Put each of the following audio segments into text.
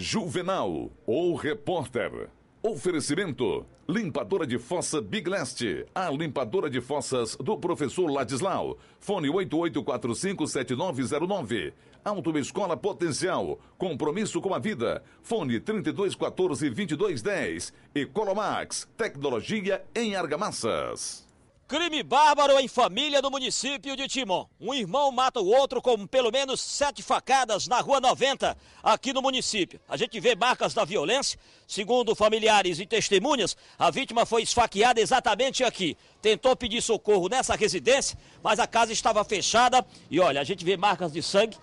Juvenal, ou repórter. Oferecimento: Limpadora de fossa Big Last, a limpadora de fossas do professor Ladislau. Fone 88457909. Autoescola Potencial, compromisso com a vida. Fone 32142210. E tecnologia em argamassas. Crime bárbaro em família no município de Timon. Um irmão mata o outro com pelo menos sete facadas na Rua 90, aqui no município. A gente vê marcas da violência. Segundo familiares e testemunhas, a vítima foi esfaqueada exatamente aqui. Tentou pedir socorro nessa residência, mas a casa estava fechada. E olha, a gente vê marcas de sangue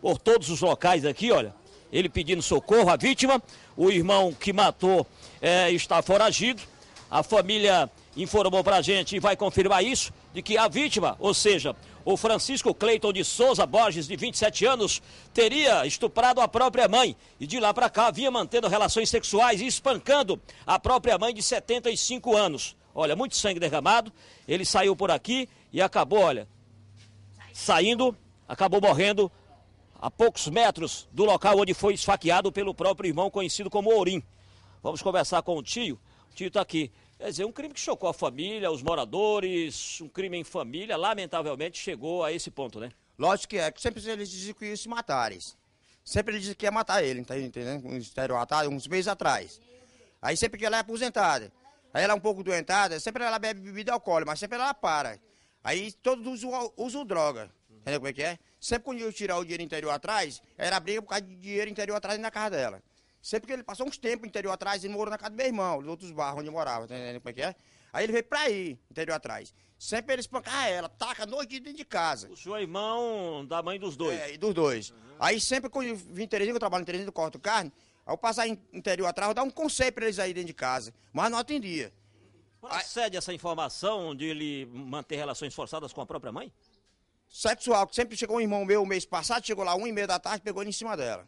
por todos os locais aqui, olha. Ele pedindo socorro à vítima. O irmão que matou é, está foragido. A família informou para a gente e vai confirmar isso, de que a vítima, ou seja, o Francisco Cleiton de Souza Borges, de 27 anos, teria estuprado a própria mãe e de lá para cá vinha mantendo relações sexuais e espancando a própria mãe de 75 anos. Olha, muito sangue derramado, ele saiu por aqui e acabou, olha, saindo, acabou morrendo a poucos metros do local onde foi esfaqueado pelo próprio irmão conhecido como Ourim. Vamos conversar com o tio, o tio está aqui. Quer dizer, um crime que chocou a família, os moradores, um crime em família, lamentavelmente chegou a esse ponto, né? Lógico que é, que sempre eles dizem que ia se matar eles. Sempre eles dizem que ia é matar ele, tá entendendo? Um atado, uns meses atrás. Aí sempre que ela é aposentada, aí ela é um pouco doentada, sempre ela bebe bebida alcoólica, mas sempre ela para. Aí todos usam, usam droga, entendeu como é que é? Sempre quando eu tirar o dinheiro interior atrás, era briga por causa de dinheiro interior atrás na casa dela. Sempre que ele passou uns tempos interior atrás, ele morou na casa do meu irmão, dos outros bairros onde eu morava, tá entendendo como é que é? Aí ele veio pra aí, interior atrás. Sempre ele espancava ela, taca a noite dentro de casa. O seu é irmão da mãe dos dois? É, dos dois. Uhum. Aí sempre quando eu vim em Teresina, que eu trabalho em Teresina, eu corto carne, ao passar interior atrás, eu dava um conselho pra eles aí dentro de casa, mas não atendia. Procede aí... essa informação de ele manter relações forçadas com a própria mãe? Sexual, que sempre chegou um irmão meu, mês passado, chegou lá um e meia da tarde, pegou ele em cima dela.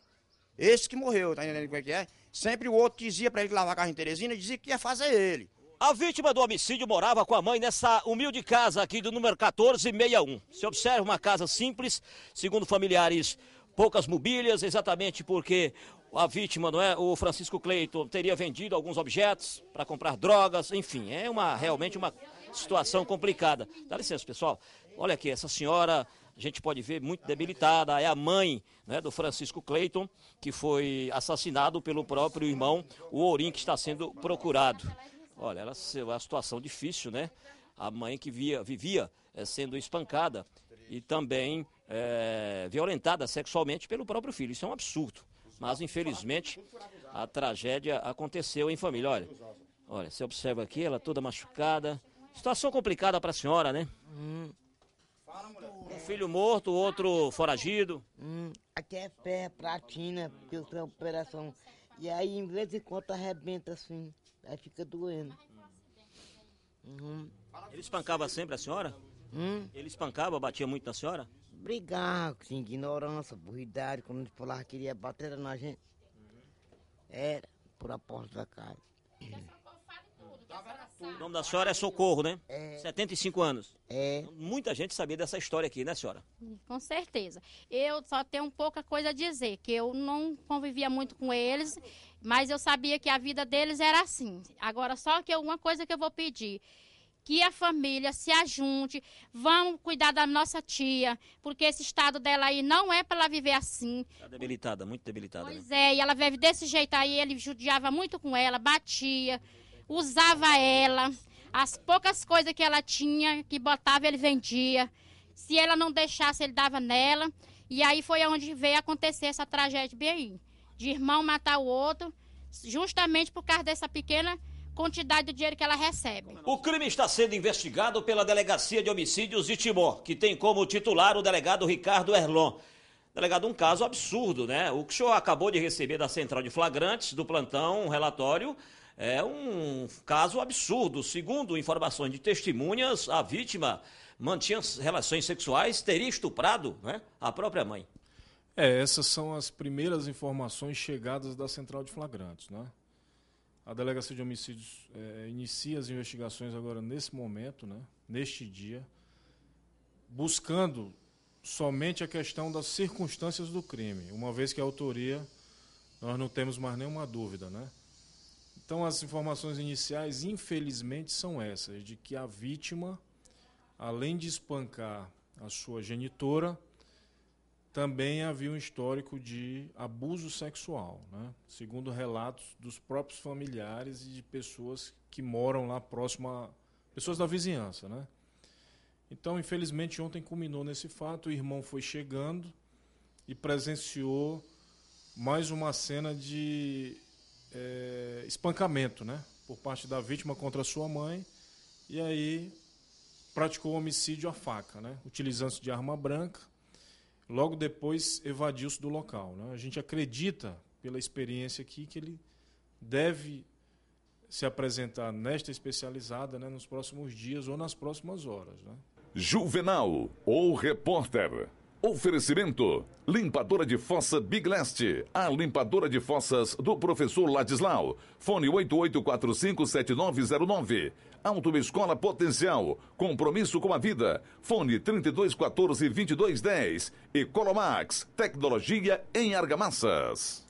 Esse que morreu, tá entendendo como é que é? Sempre o outro dizia para ele que lavar carro em Teresina, dizia que ia fazer ele. A vítima do homicídio morava com a mãe nessa humilde casa aqui do número 1461. Se observa uma casa simples, segundo familiares, poucas mobílias, exatamente porque a vítima, não é? O Francisco Cleiton teria vendido alguns objetos para comprar drogas, enfim, é uma realmente uma situação complicada. Dá licença, pessoal. Olha aqui, essa senhora a gente pode ver muito debilitada, é a mãe né, do Francisco Clayton, que foi assassinado pelo próprio irmão, o Ourim, que está sendo procurado. Olha, ela, a situação difícil, né? A mãe que via, vivia é, sendo espancada e também é, violentada sexualmente pelo próprio filho. Isso é um absurdo. Mas, infelizmente, a tragédia aconteceu em família. Olha, olha você observa aqui, ela toda machucada. Situação complicada para a senhora, né? Hum filho morto, outro foragido? Hum, aqui é pé, platina, porque eu tenho operação. E aí, em vez de quando, arrebenta assim. Aí fica doendo. Uhum. Ele espancava sempre a senhora? Hum? Ele espancava, batia muito na senhora? Brigava, assim, ignorância, burridade. Quando a gente falava que queria bater na gente, era por a porta da casa. O nome da senhora é Socorro, né? É. 75 anos. É. Muita gente sabia dessa história aqui, né, senhora? Com certeza. Eu só tenho pouca coisa a dizer, que eu não convivia muito com eles, mas eu sabia que a vida deles era assim. Agora, só que uma coisa que eu vou pedir que a família se ajunte, vamos cuidar da nossa tia, porque esse estado dela aí não é para ela viver assim. Está debilitada, muito debilitada. Né? Pois né? é, e ela vive desse jeito aí, ele judiava muito com ela, batia usava ela, as poucas coisas que ela tinha, que botava, ele vendia. Se ela não deixasse, ele dava nela. E aí foi onde veio acontecer essa tragédia bem aí, de irmão matar o outro, justamente por causa dessa pequena quantidade de dinheiro que ela recebe. O crime está sendo investigado pela Delegacia de Homicídios de Timor, que tem como titular o delegado Ricardo Erlon. Delegado, um caso absurdo, né? O que o senhor acabou de receber da Central de Flagrantes, do plantão, um relatório é um caso absurdo. Segundo informações de testemunhas, a vítima mantinha relações sexuais, teria estuprado né, a própria mãe. É, essas são as primeiras informações chegadas da Central de Flagrantes. Né? A Delegacia de Homicídios é, inicia as investigações agora nesse momento, né, neste dia, buscando somente a questão das circunstâncias do crime, uma vez que a autoria nós não temos mais nenhuma dúvida, né? Então, as informações iniciais, infelizmente, são essas: de que a vítima, além de espancar a sua genitora, também havia um histórico de abuso sexual, né? segundo relatos dos próprios familiares e de pessoas que moram lá próximo a pessoas da vizinhança. Né? Então, infelizmente, ontem culminou nesse fato. O irmão foi chegando e presenciou mais uma cena de é, espancamento, né? Por parte da vítima contra sua mãe. E aí praticou homicídio à faca, né? Utilizando-se de arma branca. Logo depois evadiu-se do local. Né? A gente acredita, pela experiência aqui, que ele deve se apresentar nesta especializada né, nos próximos dias ou nas próximas horas. Né? Juvenal, ou repórter. Oferecimento: Limpadora de fossa Big Leste, a limpadora de fossas do professor Ladislau. Fone 88457909. Autoescola Potencial, compromisso com a vida. Fone 32142210 e Colomax, tecnologia em argamassas.